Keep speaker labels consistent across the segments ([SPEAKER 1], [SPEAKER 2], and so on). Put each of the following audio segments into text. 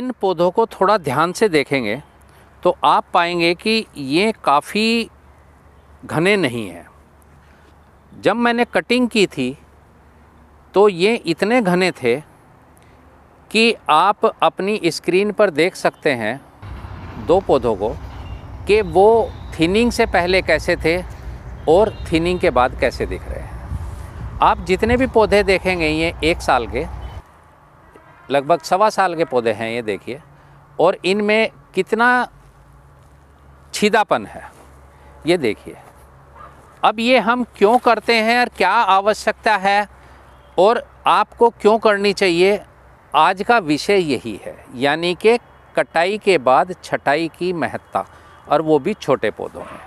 [SPEAKER 1] इन पौधों को थोड़ा ध्यान से देखेंगे तो आप पाएंगे कि ये काफ़ी घने नहीं हैं जब मैंने कटिंग की थी तो ये इतने घने थे कि आप अपनी स्क्रीन पर देख सकते हैं दो पौधों को कि वो थिनिंग से पहले कैसे थे और थिनिंग के बाद कैसे दिख रहे हैं आप जितने भी पौधे देखेंगे ये एक साल के लगभग सवा साल के पौधे हैं ये देखिए और इनमें कितना छिदापन है ये देखिए अब ये हम क्यों करते हैं और क्या आवश्यकता है और आपको क्यों करनी चाहिए आज का विषय यही है यानी कि कटाई के बाद छटाई की महत्ता और वो भी छोटे पौधों में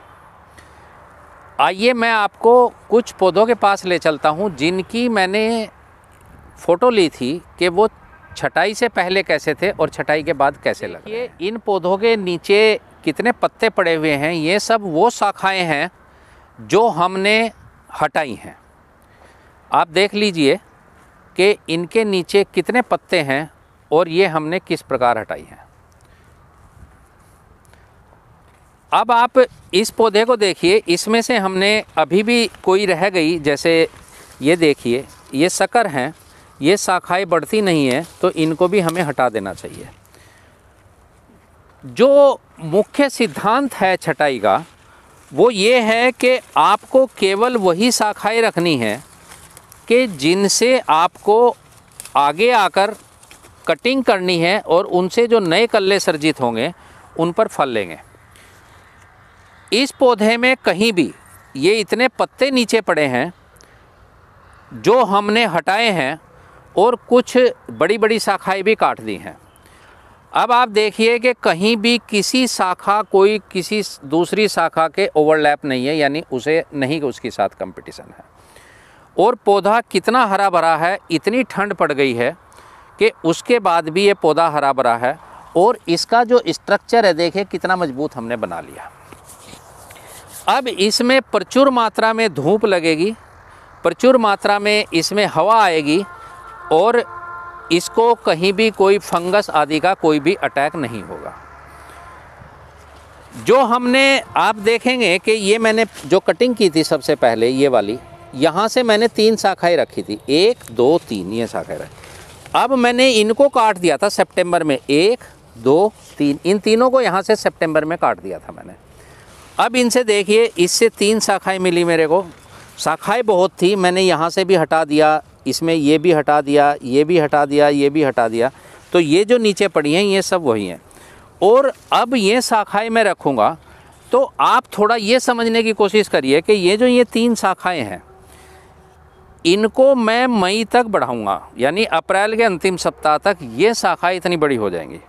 [SPEAKER 1] आइए मैं आपको कुछ पौधों के पास ले चलता हूँ जिनकी मैंने फ़ोटो ली थी कि वो छटाई से पहले कैसे थे और छटाई के बाद कैसे लगे ये इन पौधों के नीचे कितने पत्ते पड़े हुए हैं ये सब वो शाखाएं हैं जो हमने हटाई हैं आप देख लीजिए कि इनके नीचे कितने पत्ते हैं और ये हमने किस प्रकार हटाई हैं अब आप इस पौधे को देखिए इसमें से हमने अभी भी कोई रह गई जैसे ये देखिए ये शकर हैं ये शाखाएं बढ़ती नहीं है तो इनको भी हमें हटा देना चाहिए जो मुख्य सिद्धांत है छटाई का वो ये है कि आपको केवल वही शाखाएं रखनी है कि जिनसे आपको आगे आकर कटिंग करनी है और उनसे जो नए कल्ले सर्जित होंगे उन पर फल लेंगे इस पौधे में कहीं भी ये इतने पत्ते नीचे पड़े हैं जो हमने हटाए हैं और कुछ बड़ी बड़ी शाखाएं भी काट दी हैं अब आप देखिए कि कहीं भी किसी शाखा कोई किसी दूसरी शाखा के ओवरलैप नहीं है यानी उसे नहीं उसके साथ कंपटीशन है और पौधा कितना हरा भरा है इतनी ठंड पड़ गई है कि उसके बाद भी ये पौधा हरा भरा है और इसका जो स्ट्रक्चर है देखिए कितना मजबूत हमने बना लिया अब इसमें प्रचुर मात्रा में धूप लगेगी प्रचुर मात्रा में इसमें हवा आएगी और इसको कहीं भी कोई फंगस आदि का कोई भी अटैक नहीं होगा जो हमने आप देखेंगे कि ये मैंने जो कटिंग की थी सबसे पहले ये वाली यहाँ से मैंने तीन शाखाएँ रखी थी एक दो तीन ये शाखाएँ रखी अब मैंने इनको काट दिया था सितंबर में एक दो तीन इन तीनों को यहाँ से सितंबर में काट दिया था मैंने अब इनसे देखिए इससे तीन शाखाएँ मिली मेरे को शाखाएँ बहुत थी मैंने यहाँ से भी हटा दिया इसमें ये भी हटा दिया ये भी हटा दिया ये भी हटा दिया तो ये जो नीचे पड़ी हैं ये सब वही हैं और अब ये शाखाएँ मैं रखूँगा तो आप थोड़ा ये समझने की कोशिश करिए कि ये जो ये तीन शाखाएँ हैं इनको मैं मई तक बढ़ाऊँगा यानी अप्रैल के अंतिम सप्ताह तक ये शाखाएँ इतनी बड़ी हो जाएंगी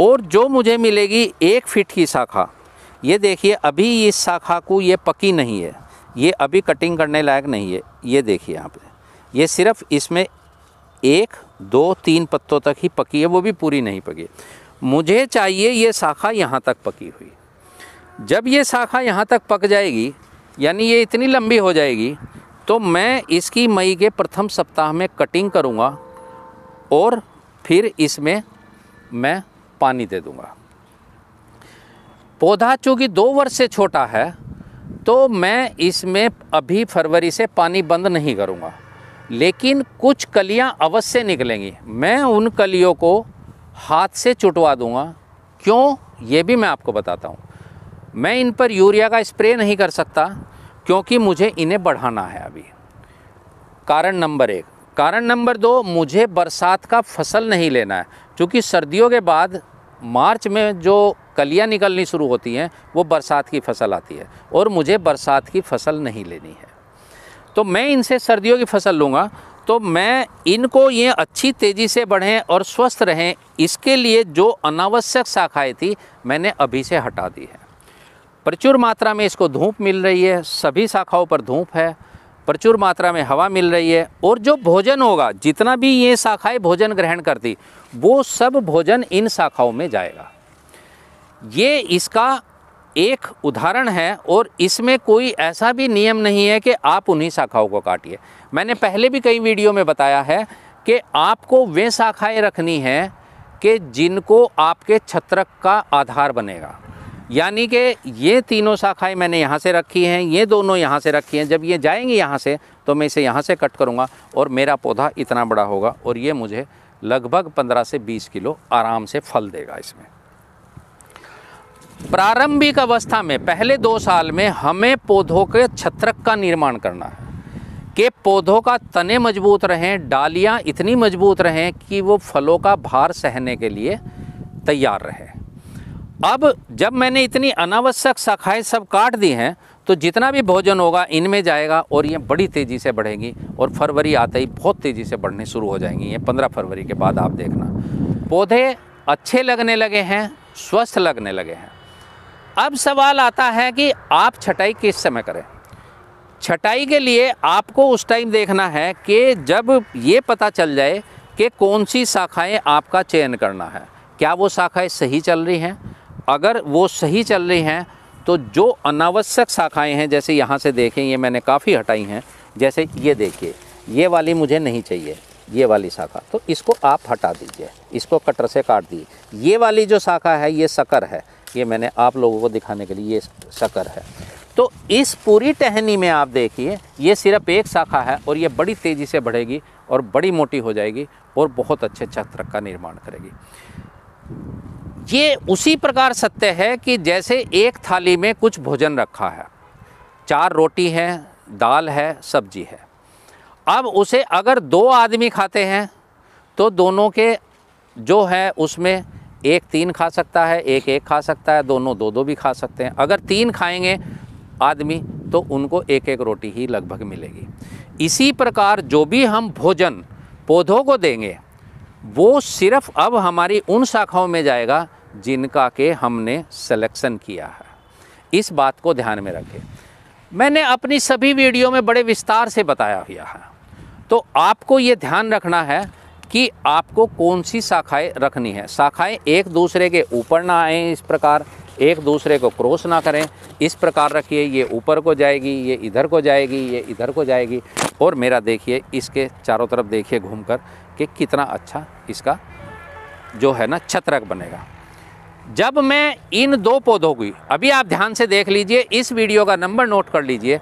[SPEAKER 1] और जो मुझे मिलेगी एक फिट की शाखा ये देखिए अभी इस शाखा को ये पकी नहीं है ये अभी कटिंग करने लायक नहीं है ये देखिए यहाँ पे ये सिर्फ इसमें एक दो तीन पत्तों तक ही पकी है वो भी पूरी नहीं पकी मुझे चाहिए ये शाखा यहाँ तक पकी हुई जब ये शाखा यहाँ तक पक जाएगी यानी ये इतनी लंबी हो जाएगी तो मैं इसकी मई के प्रथम सप्ताह में कटिंग करूँगा और फिर इसमें मैं पानी दे दूँगा पौधा चूँकि दो वर्ष से छोटा है तो मैं इसमें अभी फरवरी से पानी बंद नहीं करूँगा लेकिन कुछ कलियां अवश्य निकलेंगी मैं उन कलियों को हाथ से चुटवा दूंगा क्यों ये भी मैं आपको बताता हूँ मैं इन पर यूरिया का स्प्रे नहीं कर सकता क्योंकि मुझे इन्हें बढ़ाना है अभी कारण नंबर एक कारण नंबर दो मुझे बरसात का फसल नहीं लेना है क्योंकि सर्दियों के बाद मार्च में जो कलियाँ निकलनी शुरू होती हैं वो बरसात की फसल आती है और मुझे बरसात की फसल नहीं लेनी है तो मैं इनसे सर्दियों की फसल लूँगा तो मैं इनको ये अच्छी तेज़ी से बढ़ें और स्वस्थ रहें इसके लिए जो अनावश्यक शाखाएँ थी मैंने अभी से हटा दी है प्रचुर मात्रा में इसको धूप मिल रही है सभी शाखाओं पर धूप है प्रचुर मात्रा में हवा मिल रही है और जो भोजन होगा जितना भी ये शाखाएँ भोजन ग्रहण करती वो सब भोजन इन शाखाओं में जाएगा ये इसका एक उदाहरण है और इसमें कोई ऐसा भी नियम नहीं है कि आप उन्हीं शाखाओं को काटिए मैंने पहले भी कई वीडियो में बताया है कि आपको वे शाखाएँ रखनी हैं कि जिनको आपके छत्रक का आधार बनेगा यानी कि ये तीनों शाखाएं मैंने यहाँ से रखी हैं ये दोनों यहाँ से रखी हैं जब ये जाएंगी यहाँ से तो मैं इसे यहाँ से कट करूँगा और मेरा पौधा इतना बड़ा होगा और ये मुझे लगभग 15 से 20 किलो आराम से फल देगा इसमें प्रारंभिक अवस्था में पहले दो साल में हमें पौधों के छत्रक का निर्माण करना है कि पौधों का तने मजबूत रहें डालियाँ इतनी मजबूत रहें कि वो फलों का भार सहने के लिए तैयार रहे अब जब मैंने इतनी अनावश्यक शाखाएँ सब काट दी हैं तो जितना भी भोजन होगा इनमें जाएगा और ये बड़ी तेज़ी से बढ़ेंगी और फरवरी आते ही बहुत तेज़ी से बढ़ने शुरू हो जाएंगी ये पंद्रह फरवरी के बाद आप देखना पौधे अच्छे लगने लगे हैं स्वस्थ लगने लगे हैं अब सवाल आता है कि आप छटाई किस समय करें छटाई के लिए आपको उस टाइम देखना है कि जब ये पता चल जाए कि कौन सी शाखाएं आपका चयन करना है क्या वो शाखाएं सही चल रही हैं अगर वो सही चल रही हैं तो जो अनावश्यक शाखाएं हैं जैसे यहाँ से देखें ये मैंने काफ़ी हटाई हैं जैसे ये देखिए ये वाली मुझे नहीं चाहिए ये वाली शाखा तो इसको आप हटा दीजिए इसको कटर से काट दीजिए ये वाली जो शाखा है ये शकर है ये मैंने आप लोगों को दिखाने के लिए ये शकर है तो इस पूरी टहनी में आप देखिए ये सिर्फ एक शाखा है और ये बड़ी तेज़ी से बढ़ेगी और बड़ी मोटी हो जाएगी और बहुत अच्छे छत्र का निर्माण करेगी ये उसी प्रकार सत्य है कि जैसे एक थाली में कुछ भोजन रखा है चार रोटी है दाल है सब्जी है अब उसे अगर दो आदमी खाते हैं तो दोनों के जो है उसमें एक तीन खा सकता है एक एक खा सकता है दोनों दो दो भी खा सकते हैं अगर तीन खाएंगे आदमी तो उनको एक एक रोटी ही लगभग मिलेगी इसी प्रकार जो भी हम भोजन पौधों को देंगे वो सिर्फ अब हमारी उन शाखाओं में जाएगा जिनका के हमने सिलेक्शन किया है इस बात को ध्यान में रखें मैंने अपनी सभी वीडियो में बड़े विस्तार से बताया हुआ है तो आपको ये ध्यान रखना है कि आपको कौन सी शाखाएं रखनी है शाखाएं एक दूसरे के ऊपर ना आएँ इस प्रकार एक दूसरे को क्रॉस ना करें इस प्रकार रखिए ये ऊपर को जाएगी ये इधर को जाएगी ये इधर को जाएगी और मेरा देखिए इसके चारों तरफ देखिए घूमकर कि कितना अच्छा इसका जो है ना छतरक बनेगा जब मैं इन दो पौधों की अभी आप ध्यान से देख लीजिए इस वीडियो का नंबर नोट कर लीजिए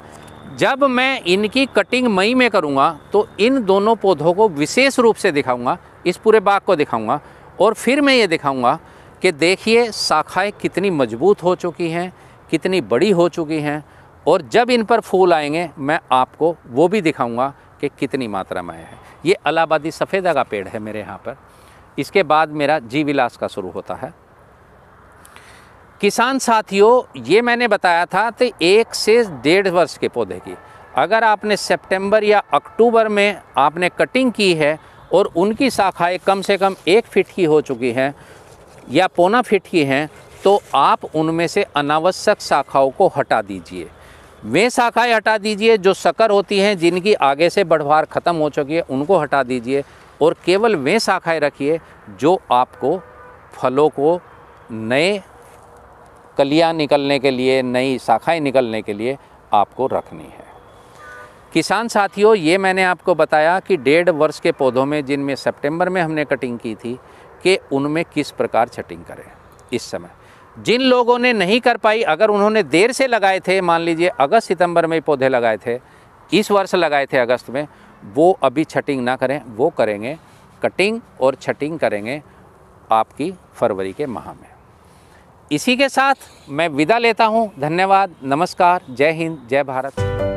[SPEAKER 1] जब मैं इनकी कटिंग मई में करूँगा तो इन दोनों पौधों को विशेष रूप से दिखाऊँगा इस पूरे बाग को दिखाऊँगा और फिर मैं ये दिखाऊँगा कि देखिए शाखाएँ कितनी मजबूत हो चुकी हैं कितनी बड़ी हो चुकी हैं और जब इन पर फूल आएंगे मैं आपको वो भी दिखाऊँगा कि कितनी मात्रा में है ये अलाहाबादी सफ़ेदा का पेड़ है मेरे यहाँ पर इसके बाद मेरा जीविलास का शुरू होता है किसान साथियों ये मैंने बताया था तो एक से डेढ़ वर्ष के पौधे की अगर आपने सितंबर या अक्टूबर में आपने कटिंग की है और उनकी शाखाएं कम से कम एक फिट की हो चुकी हैं या पौना फिट की हैं तो आप उनमें से अनावश्यक शाखाओं को हटा दीजिए वे शाखाएं हटा दीजिए जो शकर होती हैं जिनकी आगे से बढ़वार ख़त्म हो चुकी है उनको हटा दीजिए और केवल वे शाखाएं रखिए जो आपको फलों को नए कलियां निकलने के लिए नई शाखाएं निकलने के लिए आपको रखनी है किसान साथियों ये मैंने आपको बताया कि डेढ़ वर्ष के पौधों में जिनमें सितंबर में हमने कटिंग की थी कि उनमें किस प्रकार छटिंग करें इस समय जिन लोगों ने नहीं कर पाई अगर उन्होंने देर से लगाए थे मान लीजिए अगस्त सितंबर में पौधे लगाए थे इस वर्ष लगाए थे अगस्त में वो अभी छटिंग ना करें वो करेंगे कटिंग और छटिंग करेंगे आपकी फरवरी के माह में इसी के साथ मैं विदा लेता हूँ धन्यवाद नमस्कार जय हिंद जय भारत